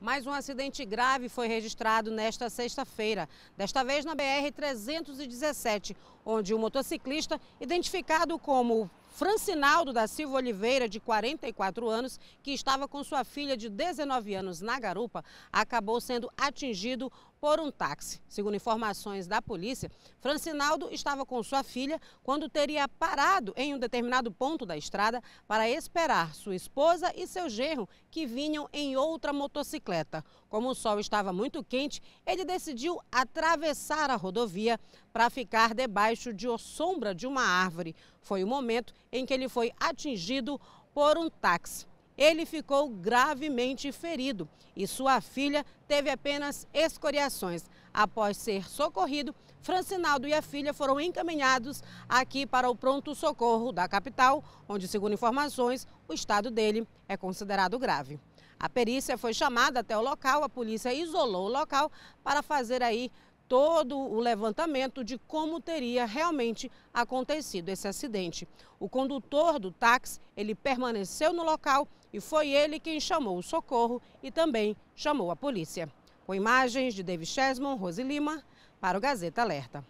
Mais um acidente grave foi registrado nesta sexta-feira, desta vez na BR-317, onde um motociclista, identificado como Francinaldo da Silva Oliveira, de 44 anos, que estava com sua filha de 19 anos na garupa, acabou sendo atingido por um táxi. Segundo informações da polícia, Francinaldo estava com sua filha quando teria parado em um determinado ponto da estrada para esperar sua esposa e seu genro, que vinham em outra motocicleta. Como o sol estava muito quente, ele decidiu atravessar a rodovia para ficar debaixo de sombra de uma árvore. Foi o momento em que ele foi atingido por um táxi ele ficou gravemente ferido e sua filha teve apenas escoriações. Após ser socorrido, Francinaldo e a filha foram encaminhados aqui para o pronto-socorro da capital, onde, segundo informações, o estado dele é considerado grave. A perícia foi chamada até o local, a polícia isolou o local para fazer aí todo o levantamento de como teria realmente acontecido esse acidente. O condutor do táxi, ele permaneceu no local e foi ele quem chamou o socorro e também chamou a polícia. Com imagens de David Chesmon, Rose Lima, para o Gazeta Alerta.